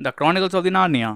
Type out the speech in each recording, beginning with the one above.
the Chronicles of the Narnia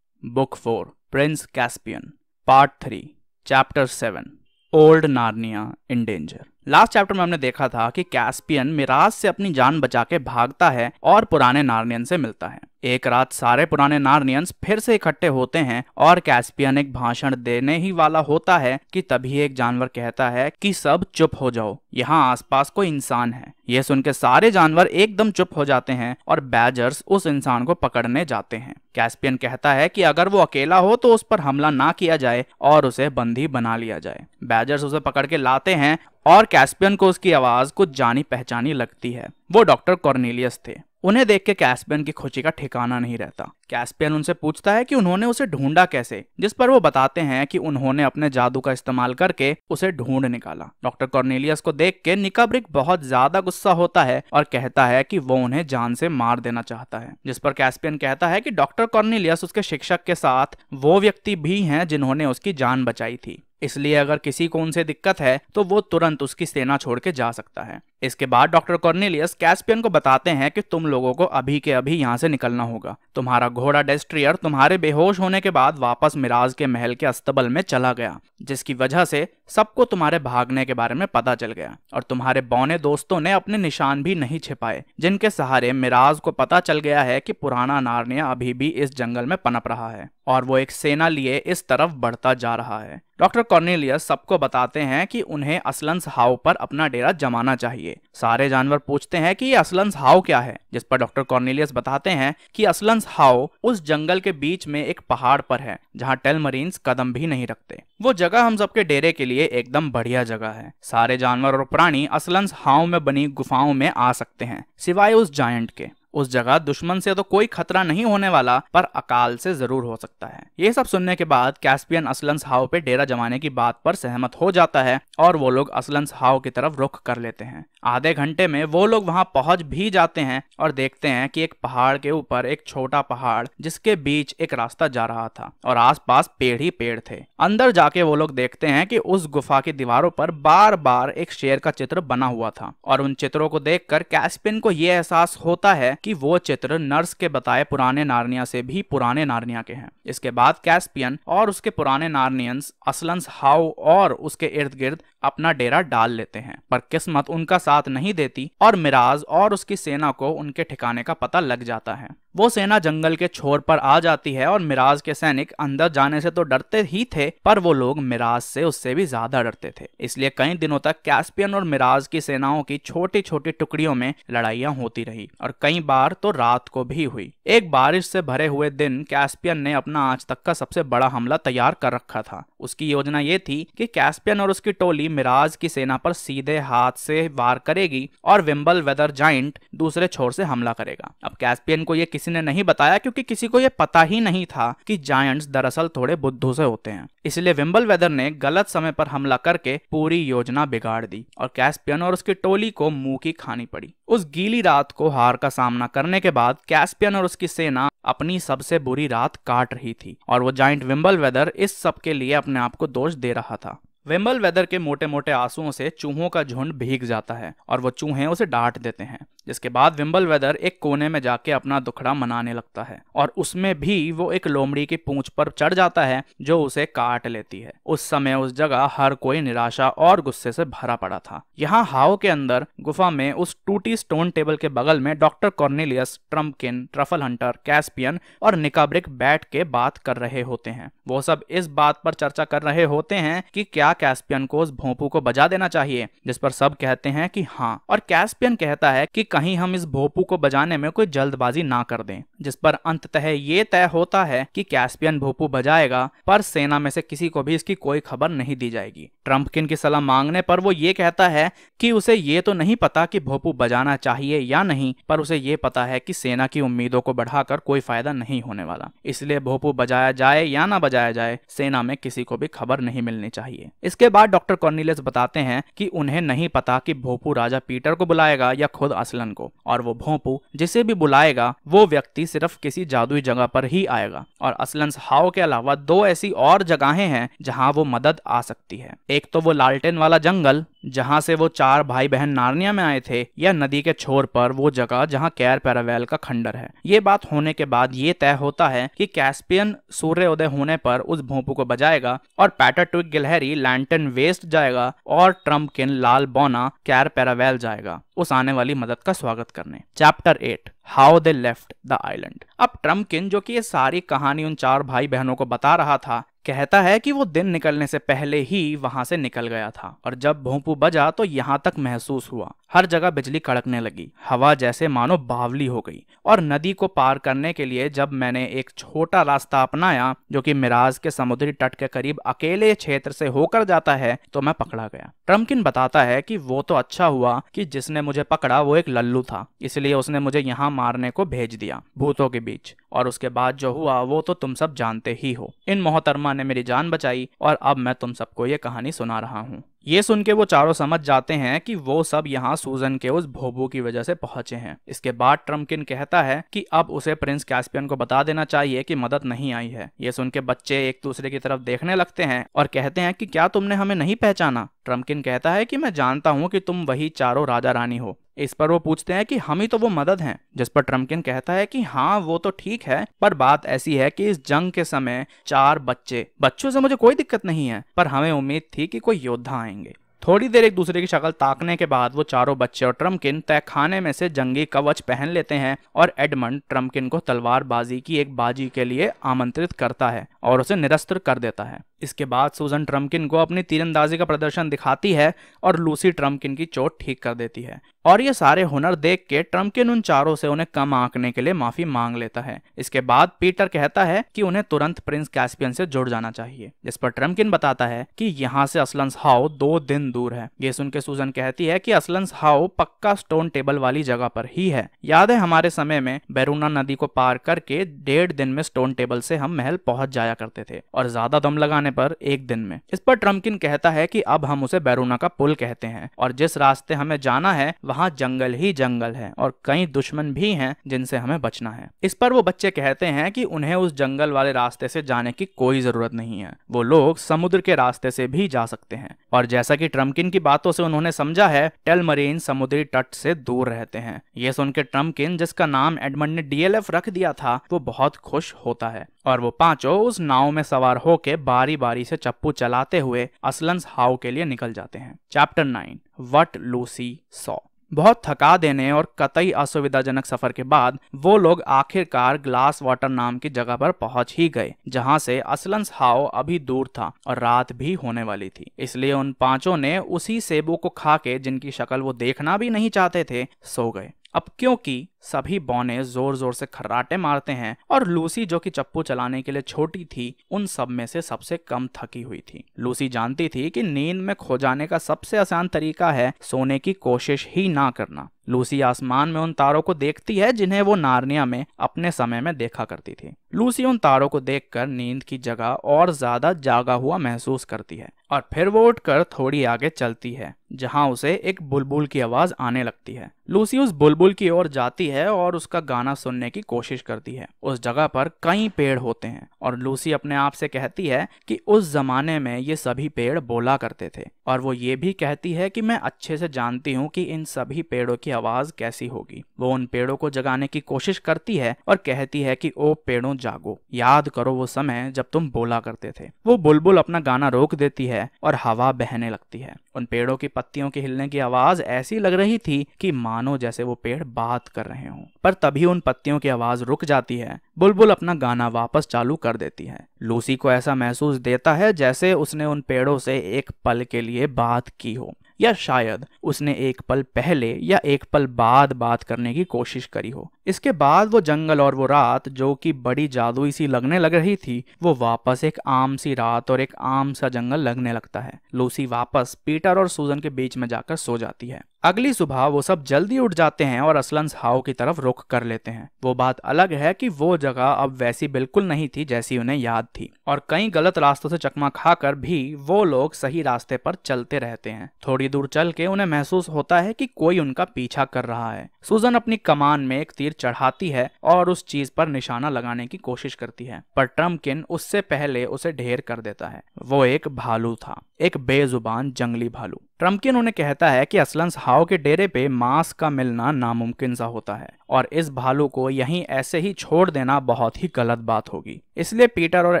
book four Prince Caspian part three chapter seven Old Narnia in danger last chapter में हमने देखा था कि Caspian Miraj से अपनी जान बचा के भागता है और पुराने नार्नियन से मिलता है एक रात सारे पुराने नार्नियंस फिर से इकट्ठे होते हैं और कैस्पियन एक भाषण देने ही वाला होता है कि तभी एक जानवर कहता है कि सब चुप हो जाओ यहाँ आसपास कोई इंसान है यह सुन के सारे जानवर एकदम चुप हो जाते हैं और बैजर्स उस इंसान को पकड़ने जाते हैं कैस्पियन कहता है कि अगर वो अकेला हो तो उस पर हमला ना किया जाए और उसे बंदी बना लिया जाए बैजर्स उसे पकड़ के लाते हैं और कैस्पियन को उसकी आवाज कुछ जानी पहचानी लगती है वो डॉक्टर कॉर्नीलियस थे उन्हें देख के कैस्पियन की खुशी का ठिकाना नहीं रहता कैस्पियन उनसे पूछता है कि उन्होंने उसे ढूंढा कैसे जिस पर वो बताते हैं कि उन्होंने अपने जादू का इस्तेमाल करके उसे ढूंढ निकाला डॉक्टर कॉर्नेलियस को देख के निकाब्रिक बहुत ज्यादा गुस्सा होता है और कहता है कि वो उन्हें जान से मार देना चाहता है जिस पर कैस्पियन कहता है कि डॉक्टर कॉर्नेलियस उसके शिक्षक के साथ वो व्यक्ति भी हैं जिन्होंने उसकी जान बचाई थी इसलिए अगर किसी को उनसे दिक्कत है तो वो तुरंत उसकी सेना छोड़ के जा सकता है इसके बाद डॉक्टर कॉर्नेलियस कैस्पियन को बताते हैं कि तुम लोगों को अभी के अभी यहाँ से निकलना होगा तुम्हारा घोड़ा डेस्ट्रियर तुम्हारे बेहोश होने के बाद वापस मिराज के महल के अस्तबल में चला गया जिसकी वजह से सबको तुम्हारे भागने के बारे में पता चल गया और तुम्हारे बौने दोस्तों ने अपने निशान भी नहीं छिपाए जिनके सहारे मिराज को पता चल गया है कि पुराना नारनिया अभी भी इस जंगल में पनप रहा है और वो एक सेना लिए इस तरफ बढ़ता जा रहा है डॉक्टर कॉर्नेलियस सबको बताते हैं कि उन्हें असलंस हाउ पर अपना डेरा जमाना चाहिए लिए सारे जानवर पूछते हैं कि असलंस हाउ क्या है जिस पर डॉक्टर कॉर्नेलियस बताते हैं कि असलंस हाउ उस जंगल के बीच में एक पहाड़ पर है जहाँ टेलमरीन्स कदम भी नहीं रखते वो जगह हम सबके डेरे के लिए एकदम बढ़िया जगह है सारे जानवर और प्राणी असलंस हाव में बनी गुफाओं में आ सकते हैं सिवाय उस जायंट के उस जगह दुश्मन से तो कोई खतरा नहीं होने वाला पर अकाल से जरूर हो सकता है ये सब सुनने के बाद कैस्पियन असलंस हाउ पे डेरा जमाने की बात पर सहमत हो जाता है और वो लोग असलंस हाव की तरफ रुख कर लेते हैं आधे घंटे में वो लोग वहां पहुंच भी जाते हैं और देखते हैं कि एक पहाड़ के ऊपर एक छोटा पहाड़ जिसके बीच एक रास्ता जा रहा था और आसपास पेड़ ही पेड़ थे अंदर जाके वो लोग देखते हैं कि उस गुफा की दीवारों पर बार बार एक शेर का चित्र बना हुआ था और उन चित्रों को देख कर कैस्पिन को ये एहसास होता है की वो चित्र नर्स के बताए पुराने नारनिया से भी पुराने नारनिया के हैं इसके बाद कैस्पियन और उसके पुराने नारनियंस असलंस हाउ और उसके इर्द गिर्द अपना डेरा डाल लेते हैं पर किस्मत उनका साथ नहीं देती और मिराज और उसकी सेना को उनके ठिकाने का पता लग जाता है वो सेना जंगल के छोर पर आ जाती है और मिराज के सैनिक अंदर जाने से तो डरते ही थे पर वो लोग मिराज से उससे भी ज्यादा डरते थे इसलिए कई दिनों तक कैस्पियन और मिराज की सेनाओं की छोटी छोटी टुकड़ियों में लड़ाइयां होती रही और कई बार तो रात को भी हुई एक बारिश से भरे हुए दिन कैस्पियन ने अपना आज तक का सबसे बड़ा हमला तैयार कर रखा था उसकी योजना ये थी कि कैस्पियन और उसकी टोली मिराज की सेना पर सीधे हाथ से वार करेगी और विम्बल वेदर जाइंट दूसरे छोर से हमला करेगा अब कैस्पियन को ये किसी किसी ने नहीं बताया क्योंकि किसी को यह पता ही नहीं था कि जायंट्स दरअसल थोड़े बुद्धू से होते हैं इसलिए विम्बल वेदर ने गलत समय पर हमला करके पूरी योजना बिगाड़ दी और कैस्पियन और उसकी टोली को मुंह की खानी पड़ी उस गीली रात को हार का सामना करने के बाद कैस्पियन और उसकी सेना अपनी सबसे बुरी रात काट रही थी और वो जाइंट विम्बल वेदर इस सब के लिए अपने आप को दोष दे रहा था विम्बल वेदर के मोटे मोटे आंसुओं से चूहों का झुंड भीग जाता है और वो चूहे उसे डांट देते हैं जिसके बाद विम्बल वेदर एक कोने में जाके अपना दुखड़ा मनाने लगता है और उसमें भी वो एक लोमड़ी की पूंछ पर चढ़ जाता है जो उसे काट लेती है उस समय उस जगह हर कोई निराशा और गुस्से से भरा पड़ा था यहाँ हाव के अंदर गुफा में उस टूटी स्टोन टेबल के बगल में doctor Cornelius Trumpkin Truffle Hunter Caspian और निकाब्रिक बैठ के बात कर रहे होते हैं वो सब इस बात पर चर्चा कर रहे होते हैं कि क्या कैस्पियन को उस भोंपू को बजा देना चाहिए जिस पर सब कहते हैं कि हाँ और कैस्पियन कहता है कि कहीं हम इस भोपू को बजाने में कोई जल्दबाजी ना कर दें जिस पर अंततः ये तय होता है कि कैस्पियन भोपू बजाएगा पर सेना में से किसी को भी इसकी कोई खबर नहीं दी जाएगी किन की सलाह मांगने पर वो ये कहता है कि उसे ये तो नहीं पता कि भोपू बजाना चाहिए या नहीं पर उसे ये पता है कि सेना की उम्मीदों को बढ़ाकर कोई फायदा नहीं होने वाला इसलिए भोपू बजाया जाए या ना बजाया जाए सेना में किसी को भी खबर नहीं मिलनी चाहिए इसके बाद डॉक्टर कॉर्निलियस बताते हैं कि उन्हें नहीं पता कि भोपू राजा पीटर को बुलाएगा या खुद असलन को और वो भोपू जिसे भी बुलाएगा वो व्यक्ति सिर्फ किसी जादुई जगह पर ही आएगा और असलन हाव के अलावा दो ऐसी और जगहें हैं जहां वो मदद आ सकती है एक तो वो लालटेन वाला जंगल जहां से वो चार भाई बहन नार्निया में आए थे या नदी के छोर पर वो जगह जहां कैर पैरावेल का खंडर है ये बात होने के बाद ये तय होता है कि कैस्पियन सूर्योदय होने पर उस भोंपू को बजाएगा और पैटाट्विक गिलहरी लैंटन वेस्ट जाएगा और ट्रम्पकिन लाल बोना कैर पैरावेल जाएगा उस आने वाली मदद का स्वागत करने chapter eight how they left the island अब ट्रम्पकिन जो कि ये सारी कहानी उन चार भाई बहनों को बता रहा था कहता है कि वो दिन निकलने से पहले ही वहां से निकल गया था और जब भोंपू बजा तो यहाँ तक महसूस हुआ हर जगह बिजली कड़कने लगी हवा जैसे मानो बावली हो गई और नदी को पार करने के लिए जब मैंने एक छोटा रास्ता अपनाया जो कि मिराज के समुद्री तट के करीब अकेले क्षेत्र से होकर जाता है तो मैं पकड़ा गया ट्रम्पकिन बताता है कि वो तो अच्छा हुआ कि जिसने मुझे पकड़ा वो एक लल्लू था इसलिए उसने मुझे यहाँ मारने को भेज दिया भूतों के बीच और उसके बाद जो हुआ वो तो तुम सब जानते ही हो इन मोहतरमा ने मेरी जान बचाई और अब मैं तुम सबको ये कहानी सुना रहा हूँ ये सुन के वो चारों समझ जाते हैं कि वो सब यहाँ सूजन के उस भोबू की वजह से पहुंचे हैं इसके बाद ट्रम्पकिन कहता है कि अब उसे प्रिंस कैस्पियन को बता देना चाहिए कि मदद नहीं आई है ये सुन के बच्चे एक दूसरे की तरफ देखने लगते हैं और कहते हैं कि क्या तुमने हमें नहीं पहचाना ट्रम्पकिन कहता है कि मैं जानता हूँ कि तुम वही चारों राजा रानी हो इस पर वो पूछते हैं कि हम ही तो वो मदद हैं जिस पर ट्रम्पकिन कहता है कि हाँ वो तो ठीक है पर बात ऐसी है कि इस जंग के समय चार बच्चे बच्चों से मुझे कोई दिक्कत नहीं है पर हमें उम्मीद थी कि कोई योद्धा आएंगे थोड़ी देर एक दूसरे की शक्ल ताकने के बाद वो चारों बच्चे और ट्रम्पकिन तहखाने में से जंगी कवच पहन लेते हैं और एडमंड ट्रम्पकिन को तलवारबाजी की एक बाजी के लिए आमंत्रित करता है और उसे निरस्त्र कर देता है इसके बाद सुजन ट्रम्पकिन को अपनी तीरंदाजी का प्रदर्शन दिखाती है और लूसी ट्रम्पकिन की चोट ठीक कर देती है और ये सारे हुनर देख के ट्रम्पकिन उन चारों से उन्हें कम आंकने के लिए माफी मांग लेता है इसके बाद पीटर कहता है कि उन्हें तुरंत प्रिंस कैस्पियन से जुड़ जाना चाहिए जिस पर ट्रम्पकिन बताता है कि यहाँ से असलंस हाउ दो दिन दूर है ये सुन के सूजन कहती है कि असलंस हाउ पक्का स्टोन टेबल वाली जगह पर ही है याद है हमारे समय में बैरूना नदी को पार करके डेढ़ दिन में स्टोन टेबल से हम महल पहुंच जाया करते थे और ज्यादा दम लगाने पर एक दिन में इस पर ट्रम्पकिन कहता है कि अब हम उसे बैरूना का पुल कहते हैं और जिस रास्ते हमें जाना है वह वहाँ जंगल ही जंगल है और कई दुश्मन भी हैं जिनसे हमें बचना है इस पर वो बच्चे कहते हैं कि उन्हें उस जंगल वाले रास्ते से जाने की कोई जरूरत नहीं है वो लोग समुद्र के रास्ते से भी जा सकते हैं और जैसा की ट्रम्पकिन की बातों से उन्होंने समझा है टेल मरीन समुद्री तट से दूर रहते हैं ये सुन के ट्रम्पकिन जिसका नाम एडमंड ने डीएलएफ रख दिया था वो बहुत खुश होता है और वो पांचों उस नाव में सवार होके बारी बारी से चप्पू चलाते हुए असलंस हाउ के लिए निकल जाते हैं chapter nine what Lucy saw बहुत थका देने और कतई असुविधाजनक सफर के बाद वो लोग आखिरकार ग्लास वाटर नाम की जगह पर पहुंच ही गए जहां से असलंस हाव अभी दूर था और रात भी होने वाली थी इसलिए उन पांचों ने उसी सेबू को खा के जिनकी शक्ल वो देखना भी नहीं चाहते थे सो गए अब क्योंकि सभी बौने जोर जोर से खर्राटे मारते हैं और लूसी जो कि चप्पू चलाने के लिए छोटी थी उन सब में से सबसे कम थकी हुई थी लूसी जानती थी कि नींद में खो जाने का सबसे आसान तरीका है सोने की कोशिश ही ना करना लूसी आसमान में उन तारों को देखती है जिन्हें वो नारनिया में अपने समय में देखा करती थी लूसी उन तारों को देखकर नींद की जगह और ज्यादा जागा हुआ महसूस करती है और फिर वो उठकर थोड़ी आगे चलती है जहां उसे एक बुलबुल की आवाज आने लगती है लूसी उस बुलबुल की ओर जाती है है और उसका गाना सुनने की कोशिश करती है उस जगह पर कई पेड़ होते हैं और लूसी अपने आप से कहती है कि उस जमाने में ये सभी पेड़ बोला करते थे और वो ये भी कहती है कि मैं अच्छे से जानती हूँ कि इन सभी पेड़ों की आवाज कैसी होगी वो उन पेड़ों को जगाने की कोशिश करती है और कहती है कि ओ पेड़ों जागो याद करो वो समय जब तुम बोला करते थे वो बुलबुल अपना गाना रोक देती है और हवा बहने लगती है उन पेड़ों की पत्तियों के हिलने की आवाज ऐसी लग रही थी कि मानो जैसे वो पेड़ बात कर रहे हों पर तभी उन पत्तियों की आवाज रुक जाती है बुलबुल अपना गाना वापस चालू कर देती है लूसी को ऐसा महसूस देता है जैसे उसने उन पेड़ों से एक पल के लिए बात की हो या शायद उसने एक पल पहले या एक पल बाद बात करने की कोशिश करी हो इसके बाद वो जंगल और वो रात जो कि बड़ी जादुई सी लगने लग रही थी वो वापस एक आम सी रात और एक आम सा जंगल लगने लगता है लूसी वापस पीटर और सूजन के बीच में जाकर सो जाती है अगली सुबह वो सब जल्दी उठ जाते हैं और असलंस हाउ की तरफ रुख कर लेते हैं वो बात अलग है कि वो जगह अब वैसी बिल्कुल नहीं थी जैसी उन्हें याद थी और कई गलत रास्तों से चकमा खाकर भी वो लोग सही रास्ते पर चलते रहते हैं थोड़ी दूर चल के उन्हें महसूस होता है कि कोई उनका पीछा कर रहा है सुजन अपनी कमान में एक तीर चढ़ाती है और उस चीज पर निशाना लगाने की कोशिश करती है पर ट्रम्पकिन उससे पहले उसे ढेर कर देता है वो एक भालू था एक बेजुबान जंगली भालू ट्रम्पकिन उन्हें कहता है कि असलंस हाव के डेरे पे मांस का मिलना नामुमकिन सा होता है और इस भालू को यहीं ऐसे ही छोड़ देना बहुत ही गलत बात होगी इसलिए पीटर और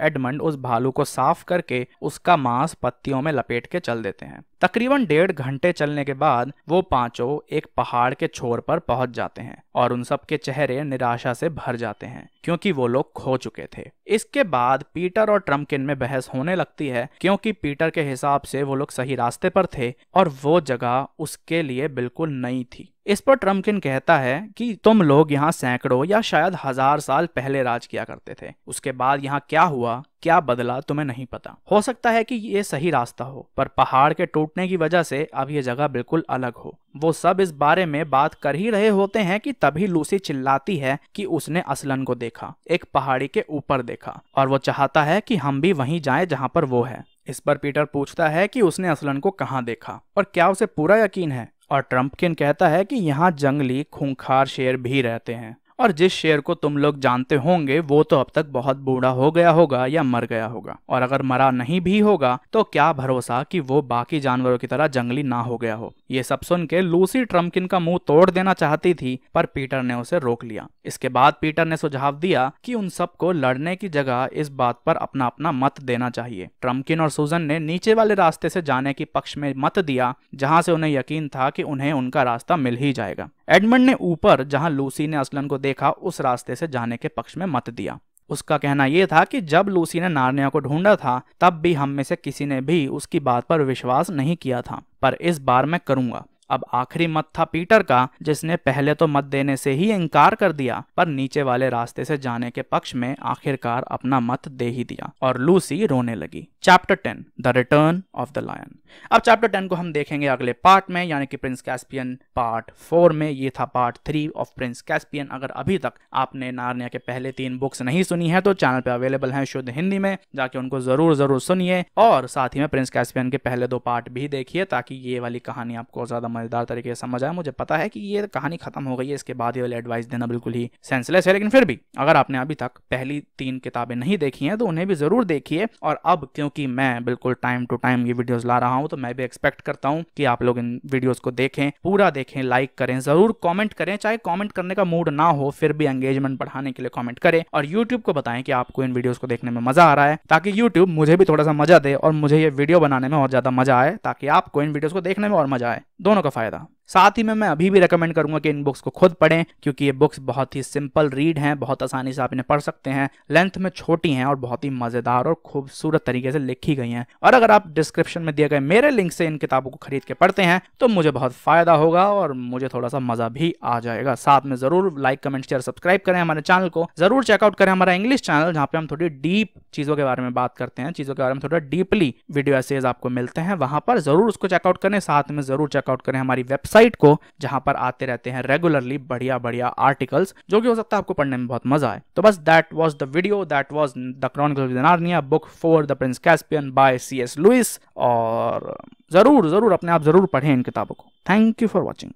एडमंड उस भालू को साफ करके उसका मांस पत्तियों में लपेट के चल देते हैं तकरीबन डेढ़ घंटे चलने के बाद वो पांचों एक पहाड़ के छोर पर पहुंच जाते हैं और उन सब के चेहरे निराशा से भर जाते हैं क्योंकि वो लोग खो चुके थे इसके बाद पीटर और ट्रम्पकिन में बहस होने लगती है क्योंकि पीटर के हिसाब से वो लोग सही रास्ते पर थे और वो जगह उसके लिए बिल्कुल नई थी इस पर ट्रम्पकिन कहता है कि तुम लोग यहाँ सैकड़ों या शायद हजार साल पहले राज किया करते थे उसके बाद यहाँ क्या हुआ क्या बदला तुम्हें नहीं पता हो सकता है कि ये सही रास्ता हो पर पहाड़ के टूटने की वजह से अब ये जगह बिल्कुल अलग हो वो सब इस बारे में बात कर ही रहे होते हैं कि तभी लूसी चिल्लाती है कि उसने असलन को देखा एक पहाड़ी के ऊपर देखा और वो चाहता है कि हम भी वहीं जाएं जहां पर वो है इस पर पीटर पूछता है कि उसने असलन को कहाँ देखा और क्या उसे पूरा यकीन है और ट्रम्पकिन कहता है कि यहाँ जंगली खूंखार शेर भी रहते हैं और जिस शेर को तुम लोग जानते होंगे वो तो अब तक बहुत बूढ़ा हो गया होगा या मर गया होगा और अगर मरा नहीं भी होगा तो क्या भरोसा कि वो बाकी जानवरों की तरह जंगली ना हो गया हो ये सब सुन के लूसी ट्रम्पकिन का मुंह तोड़ देना चाहती थी पर पीटर ने उसे रोक लिया इसके बाद पीटर ने सुझाव दिया कि उन सबको लड़ने की जगह इस बात पर अपना अपना मत देना चाहिए ट्रम्पकिन और सुजन ने नीचे वाले रास्ते से जाने के पक्ष में मत दिया जहां से उन्हें यकीन था कि उन्हें उनका रास्ता मिल ही जाएगा एडमंड ने ऊपर जहां लूसी ने असलन को देखा उस रास्ते से जाने के पक्ष में मत दिया उसका कहना यह था कि जब लूसी ने नारनिया को ढूंढा था तब भी हम में से किसी ने भी उसकी बात पर विश्वास नहीं किया था पर इस बार मैं करूँगा अब आखिरी मत था पीटर का जिसने पहले तो मत देने से ही इनकार कर दिया पर नीचे वाले रास्ते से जाने के पक्ष में आखिरकार अपना मत दे ही दिया और लूसी रोने लगी chapter ten the return of the lion अब चैप्टर टेन को हम देखेंगे अगले पार्ट में यानी कि प्रिंस कैस्पियन पार्ट फोर में ये था part three of Prince Caspian अगर अभी तक आपने नारनिया के पहले तीन बुक्स नहीं सुनी है तो चैनल पे अवेलेबल है शुद्ध हिंदी में जाके उनको जरूर जरूर सुनिए और साथ ही में प्रिंस कैस्पियन के पहले दो पार्ट भी देखिए ताकि ये वाली कहानी आपको ज्यादा समझदार तरीके से समझ आया मुझे पता है कि ये कहानी खत्म हो गई है इसके बाद ये वाली एडवाइस देना बिल्कुल ही सेंसलेस है लेकिन फिर भी अगर आपने अभी तक पहली तीन किताबें नहीं देखी हैं तो उन्हें भी ज़रूर देखिए और अब क्योंकि मैं बिल्कुल टाइम टू टाइम ये वीडियोज़ ला रहा हूँ तो मैं भी एक्सपेक्ट करता हूँ कि आप लोग इन वीडियोज़ को देखें पूरा देखें लाइक करें ज़रूर कॉमेंट करें चाहे कॉमेंट करने का मूड ना हो फिर भी एंगेजमेंट बढ़ाने के लिए कॉमेंट करें और यूट्यूब को बताएं कि आपको इन वीडियोज़ को देखने में मज़ा आ रहा है ताकि यूट्यूब मुझे भी थोड़ा सा मज़ा दे और मुझे ये वीडियो बनाने में और ज़्यादा मज़ा आए ताकि आपको इन वीडियोस को देखने में और मज़ा आए दोनों का 发给他。साथ ही में मैं अभी भी रिकमेंड करूंगा कि इन बुक्स को खुद पढ़ें क्योंकि ये बुक्स बहुत ही सिंपल रीड हैं बहुत आसानी से आप इन्हें पढ़ सकते हैं लेंथ में छोटी हैं और बहुत ही मजेदार और खूबसूरत तरीके से लिखी गई हैं और अगर आप डिस्क्रिप्शन में दिए गए मेरे लिंक से इन किताबों को खरीद के पढ़ते हैं तो मुझे बहुत फायदा होगा और मुझे थोड़ा सा मजा भी आ जाएगा साथ में जरूर लाइक कमेंट शेयर सब्सक्राइब करें हमारे चैनल को जरूर चेकआउट करें हमारा इंग्लिश चैनल जहाँ पे हम थोड़ी डीप चीजों के बारे में बात करते हैं चीजों के बारे में थोड़ा डीपली वीडियो एसेज आपको मिलते हैं वहां पर जरूर उसको चेकआउट करें साथ में जरूर चेकआउट करें हमारी वेबसाइट वेबसाइट को जहां पर आते रहते हैं रेगुलरली बढ़िया बढ़िया आर्टिकल्स जो कि हो सकता है आपको पढ़ने में बहुत मजा आए तो बस that was the video that was the chronicle of book four the Prince Caspian by C S Lewis और जरूर जरूर अपने आप जरूर पढ़ें इन किताबों को थैंक यू फॉर वॉचिंग